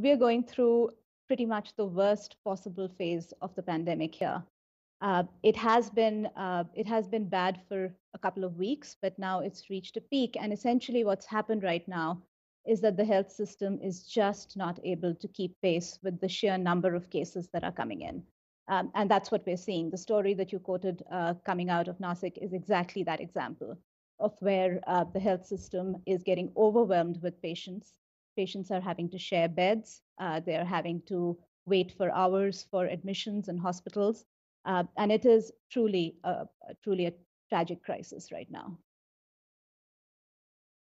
we are going through pretty much the worst possible phase of the pandemic here. Uh, it has been uh, it has been bad for a couple of weeks, but now it's reached a peak. And essentially, what's happened right now is that the health system is just not able to keep pace with the sheer number of cases that are coming in. Um, and that's what we're seeing. The story that you quoted uh, coming out of Nasik is exactly that example of where uh, the health system is getting overwhelmed with patients Patients are having to share beds, uh, they're having to wait for hours for admissions in hospitals. Uh, and it is truly, a, truly a tragic crisis right now.